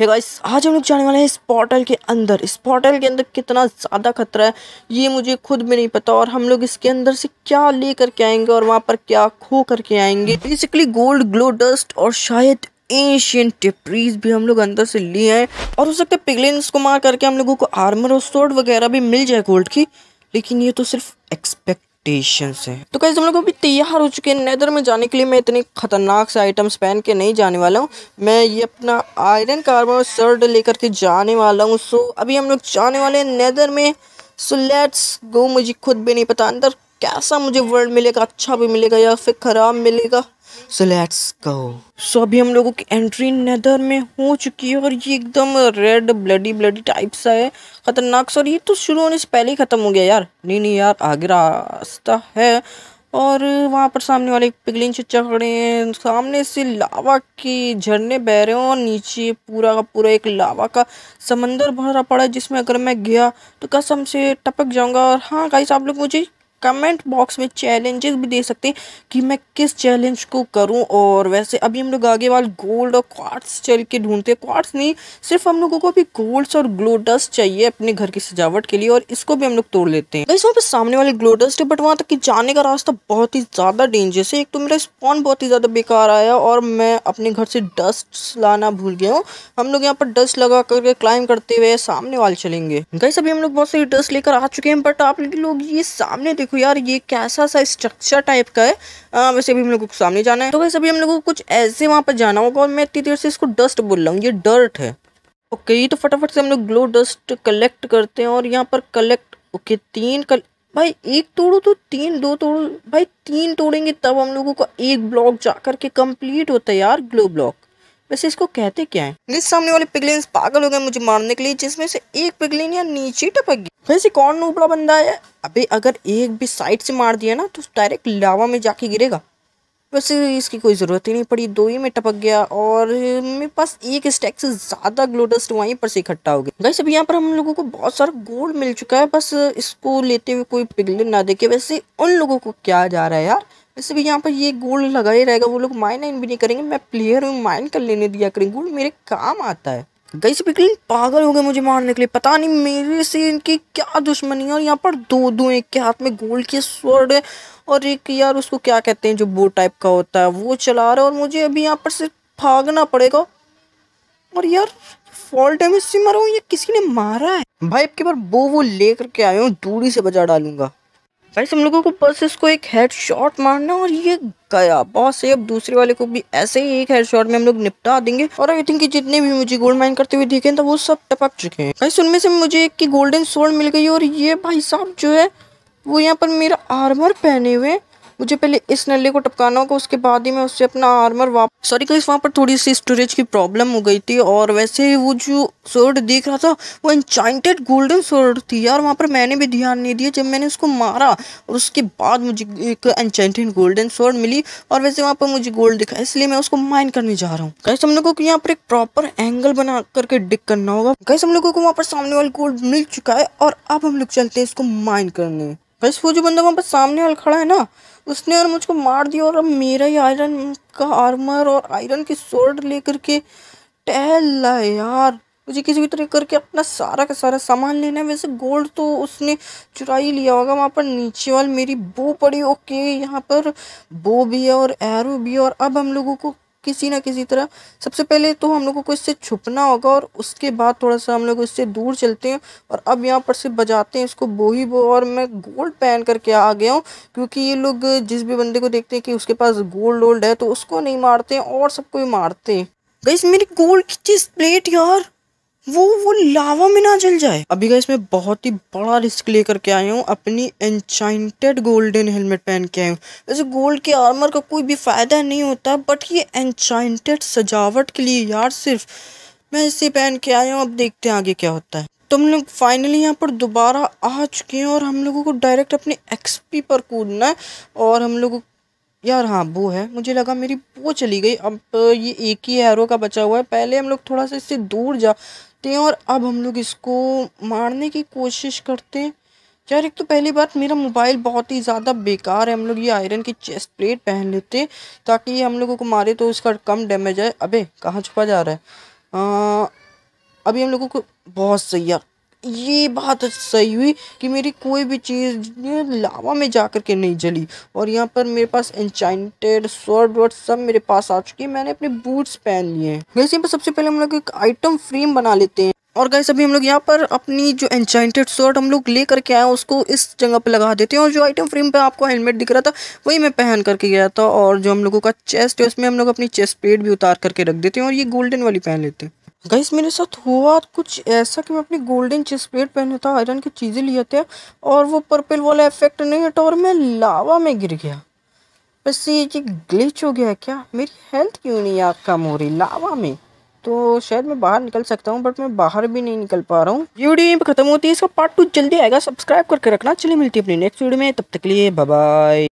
है गाइस आज हम लोग जाने वाले हैं इस पोर्टल के अंदर इस पोर्टल के अंदर कितना ज़्यादा खतरा है ये मुझे खुद भी नहीं पता और हम लोग इसके अंदर से क्या ले करके आएंगे और वहाँ पर क्या खो करके आएंगे बेसिकली गोल्ड ग्लो डस्ट और शायद एशियन टिप्रीज भी हम लोग अंदर से लिए हैं और हो सकता है पिगलिन्स को मार करके हम लोगों को आर्मर और सोड वगैरह भी मिल जाए गोल्ड की लेकिन ये तो सिर्फ एक्सपेक्ट स्टेशन से तो कैसे हम लोग अभी तैयार हो चुके हैं नेदर में जाने के लिए मैं इतने खतरनाक से आइटम्स पहन के नहीं जाने वाला हूँ मैं ये अपना आयरन कार्बन शर्ट लेकर के जाने वाला हूँ सो अभी हम लोग जाने वाले हैं नेदर में सो लेट्स गो मुझे खुद भी नहीं पता अंदर कैसा मुझे वर्ल्ड मिलेगा अच्छा भी मिलेगा या फिर ख़राब मिलेगा सो लेट्स गो सो अभी हम लोगों की एंट्री नेदर में हो चुकी है और ये एकदम रेड ब्लडी ब्लडी टाइप सा है ख़तरनाक सा और ये तो शुरू होने से पहले ही ख़त्म हो गया यार नहीं नहीं यार आगे रास्ता है और वहाँ पर सामने वाले पिघलिन चच्चा खड़े हैं सामने से लावा के झरने बह रहे हैं और नीचे पूरा का पूरा एक लावा का समंदर भरा पड़ा है जिसमें अगर मैं गया तो कसम से टपक जाऊँगा और हाँ गाइस आप लोग मुझे कमेंट बॉक्स में चैलेंजेस भी दे सकते हैं कि मैं किस चैलेंज को करूं और वैसे अभी हम लोग आगे वाल गोल्ड और क्वार्ट्स चल के ढूंढते हैं क्वार्ट्स नहीं सिर्फ हम लोगों को अभी गोल्ड्स और ग्लो चाहिए अपने घर की सजावट के लिए और इसको भी हम लोग तोड़ लेते हैं वैसे वहाँ पे सामने वाले ग्लो है बट वहाँ तक कि जाने का रास्ता बहुत ही ज़्यादा डेंजरस है एक तो मेरा स्पॉन बहुत ही ज़्यादा बेकार आया और मैं अपने घर से डस्ट लाना भूल गया हूँ हम लोग यहाँ पर डस्ट लगा करके क्लाइम करते हुए सामने वाले चलेंगे गई अभी हम लोग बहुत सारी डस्ट लेकर आ चुके हैं बट आप लोग ये सामने देखो यार ये कैसा सा स्ट्रक्चर टाइप का है आ, वैसे अभी हम लोगों को सामने जाना है तो वैसे अभी हम लोगों को कुछ ऐसे वहाँ पर जाना होगा और मैं इतनी देर से इसको डस्ट बोल रहा हूँ ये डर्ट है ओके ये तो फटाफट से हम लोग ग्लो डस्ट कलेक्ट करते हैं और यहाँ पर कलेक्ट ओके तीन कल भाई एक तोड़ो तो तीन दो तोड़ो भाई तीन तोड़ेंगे तब हम लोगों का एक ब्लॉक जा करके कम्प्लीट होता है यार ग्लो ब्लॉक वैसे इसको कहते क्या है इस सामने वाले पिगलिन पागल हो गए मुझे मारने के लिए जिसमें से एक पिगलिन यहाँ नीचे टपक गई वैसे कौन नूबड़ा बंदा है अबे अगर एक भी साइड से मार दिया ना तो डायरेक्ट लावा में जाके गिरेगा वैसे इसकी कोई ज़रूरत ही नहीं पड़ी दो ही में टपक गया और मेरे पास एक स्टैक से ज़्यादा ग्लोडस्ट वहीं पर से इकट्ठा हो गया वैसे अभी यहाँ पर हम लोगों को बहुत सारा गोल्ड मिल चुका है बस इसको लेते हुए कोई पिघले ना देखे वैसे उन लोगों को क्या जा रहा है यार वैसे भी यहाँ पर ये गोल्ड लगा ही रहेगा वो लोग माइन आइन भी नहीं करेंगे मैं प्लेयर हूँ माइन कर लेने दिया करें गोल्ड मेरे काम आता है गई पिकलिन पागल हो गए मुझे मारने के लिए पता नहीं मेरे से इनकी क्या दुश्मनी है और यहाँ पर दो दो एक के हाथ में गोल्ड के स्वर्ड है और एक यार उसको क्या कहते हैं जो बो टाइप का होता है वो चला रहा है और मुझे अभी यहाँ पर सिर्फ भागना पड़ेगा और यार फॉल डैमेज से मरा हूँ ये किसी ने मारा है भाई आपके के बार बो वो लेकर के आयो दूरी से बजा डालूंगा गाइस हम लोगों को बस इसको एक हेड शॉट मारना और ये गया बॉस से अब दूसरे वाले को भी ऐसे ही एक हेड शॉट में हम लोग निपटा देंगे और आई थिंक जितने भी मुझे गोल्ड माइन करते हुए देखे तो वो सब टपक चुके हैं गाइस उनमें से मुझे एक की गोल्डन सोल्ड मिल गई और ये भाई साहब जो है वो यहाँ पर मेरा आर्मर पहने हुए मुझे पहले इस नले को टपकाना होगा उसके बाद ही मैं उससे अपना आर्मर वापस सॉरी कहीं वहाँ पर थोड़ी सी स्टोरेज की प्रॉब्लम हो गई थी और वैसे ही वो जो सोर्ड देख रहा था वो इंचाइंटेड गोल्डन सोर्ड थी यार वहाँ पर मैंने भी ध्यान नहीं दिया जब मैंने उसको मारा और उसके बाद मुझे एक इंचाइंटेड गोल्डन सोर्ड मिली और वैसे वहाँ पर मुझे गोल्ड दिखा इसलिए मैं उसको माइन करने जा रहा हूँ कहीं हम लोगों को यहाँ पर एक प्रॉपर एंगल बना करके डिक करना होगा कहीं हम लोगों को वहाँ पर सामने वाले गोल्ड मिल चुका है और अब हम लोग चलते हैं इसको माइन करने बस वो जो बंदा वहाँ पर सामने वाला खड़ा है ना उसने और मुझको मार दिया और अब मेरा ही आयरन का आर्मर और आयरन की सोल्ड लेकर के टहल रहा है यार मुझे किसी भी तरह करके अपना सारा का सारा सामान लेना है वैसे गोल्ड तो उसने चुरा ही लिया होगा वहाँ पर नीचे वाल मेरी बो पड़ी ओके यहाँ पर बो भी है और एरो भी है और अब हम लोगों को किसी ना किसी तरह सबसे पहले तो हम लोगों को इससे छुपना होगा और उसके बाद थोड़ा सा हम लोग इससे दूर चलते हैं और अब यहाँ पर से बजाते हैं इसको बो ही बो और मैं गोल्ड पहन करके आ गया हूँ क्योंकि ये लोग जिस भी बंदे को देखते हैं कि उसके पास गोल्ड वोल्ड है तो उसको नहीं मारते और सबको ही मारते हैं गई मेरी गोल्ड की चीज़ प्लेट यार वो वो लावा में ना जल जाए अभी का इसमें बहुत ही बड़ा रिस्क लेकर के आया हूँ अपनी एनचाइंटेड गोल्डन हेलमेट पहन के आया हूँ वैसे गोल्ड के आर्मर का कोई भी फ़ायदा नहीं होता बट ये एनचाइंटेड सजावट के लिए यार सिर्फ मैं इसे पहन के आया हूँ अब देखते हैं आगे क्या होता है तुम तो लोग फाइनली यहाँ पर दोबारा आ चुके हैं और हम लोगों को डायरेक्ट अपने एक्सपी पर कूदना है और हम लोगों यार हाँ वो है मुझे लगा मेरी वो चली गई अब ये एक ही एरो का बचा हुआ है पहले हम लोग थोड़ा सा इससे दूर जा करते हैं और अब हम लोग इसको मारने की कोशिश करते हैं यार एक तो पहली बात मेरा मोबाइल बहुत ही ज़्यादा बेकार है हम लोग ये आयरन की चेस्ट प्लेट पहन लेते हैं ताकि ये हम लोगों को मारे तो उसका कम डैमेज आए अबे कहाँ छुपा जा रहा है आ, अभी हम लोगों को बहुत सही यार ये बात सही हुई कि मेरी कोई भी चीज़ लावा में जा कर के नहीं जली और यहाँ पर मेरे पास इंचाइंटेड स्वर्ड वर्ड सब मेरे पास आ चुकी है मैंने अपने बूट्स पहन लिए हैं वैसे पर सबसे पहले हम लोग एक आइटम फ्रेम बना लेते हैं और गाइस अभी हम लोग यहाँ पर अपनी जो एनचाइंटेड शर्ट हम लोग ले करके आए उसको इस जगह पे लगा देते हैं और जो आइटम फ्रेम पे आपको हेलमेट दिख रहा था वही मैं पहन करके गया था और जो हम लोगों का चेस्ट है उसमें हम लोग अपनी चेस्ट प्लेट भी उतार करके रख देते हैं और ये गोल्डन वाली पहन लेते हैं गाइस मेरे साथ हुआ कुछ ऐसा कि मैं अपनी गोल्डन चेस्ट प्लेट पहने था आयरन की चीज़ें लिए थे और वो पर्पल वाला इफेक्ट नहीं हटा और मैं लावा में गिर गया बस ये कि ग्लिच हो गया क्या मेरी हेल्थ क्यों नहीं आप कम हो रही लावा में तो शायद मैं बाहर निकल सकता हूँ बट मैं बाहर भी नहीं निकल पा रहा हूँ वीडियो यहीं पर खत्म होती है इसका पार्ट टू जल्दी आएगा सब्सक्राइब करके रखना चलिए मिलती है अपनी नेक्स्ट वीडियो में तब तक लिए बाय